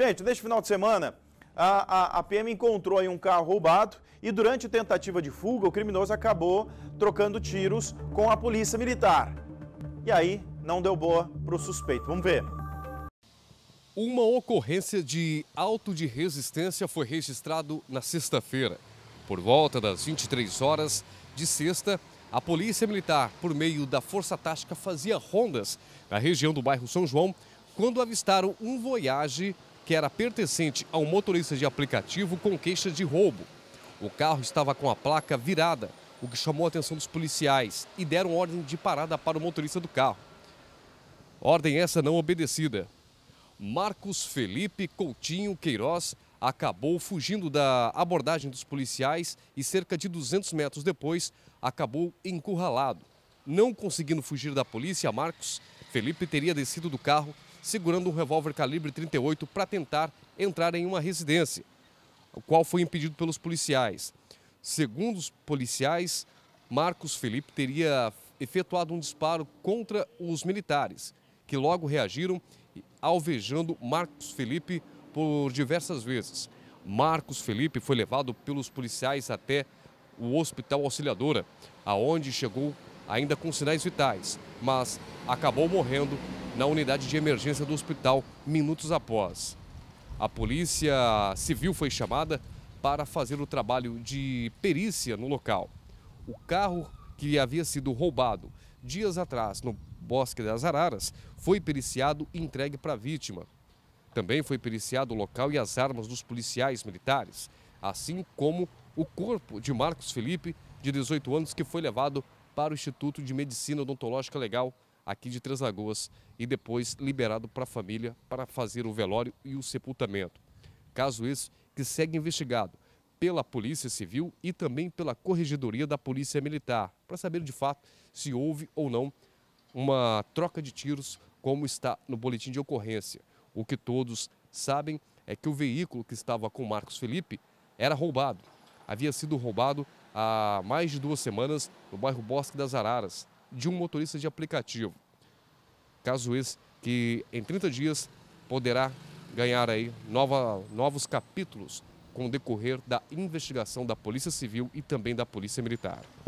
Gente, neste final de semana, a, a, a PM encontrou um carro roubado e durante tentativa de fuga, o criminoso acabou trocando tiros com a polícia militar. E aí, não deu boa para o suspeito. Vamos ver. Uma ocorrência de auto de resistência foi registrado na sexta-feira. Por volta das 23 horas de sexta, a Polícia Militar, por meio da Força Tática, fazia rondas na região do bairro São João quando avistaram um Voyage que era pertencente a um motorista de aplicativo com queixa de roubo. O carro estava com a placa virada, o que chamou a atenção dos policiais e deram ordem de parada para o motorista do carro. Ordem essa não obedecida. Marcos Felipe Coutinho Queiroz acabou fugindo da abordagem dos policiais e cerca de 200 metros depois acabou encurralado. Não conseguindo fugir da polícia, Marcos Felipe teria descido do carro segurando um revólver calibre 38 para tentar entrar em uma residência, o qual foi impedido pelos policiais. Segundo os policiais, Marcos Felipe teria efetuado um disparo contra os militares, que logo reagiram alvejando Marcos Felipe por diversas vezes. Marcos Felipe foi levado pelos policiais até o Hospital Auxiliadora, aonde chegou ainda com sinais vitais, mas acabou morrendo na unidade de emergência do hospital minutos após. A polícia civil foi chamada para fazer o trabalho de perícia no local. O carro que havia sido roubado dias atrás no Bosque das Araras foi periciado e entregue para a vítima. Também foi periciado o local e as armas dos policiais militares, assim como o corpo de Marcos Felipe, de 18 anos, que foi levado para o Instituto de Medicina Odontológica Legal aqui de Três Lagoas e depois liberado para a família para fazer o velório e o sepultamento. Caso esse que segue investigado pela Polícia Civil e também pela Corregedoria da Polícia Militar, para saber de fato se houve ou não uma troca de tiros, como está no boletim de ocorrência. O que todos sabem é que o veículo que estava com Marcos Felipe era roubado, havia sido roubado há mais de duas semanas no bairro Bosque das Araras, de um motorista de aplicativo. Caso esse que em 30 dias poderá ganhar aí nova, novos capítulos com o decorrer da investigação da Polícia Civil e também da Polícia Militar.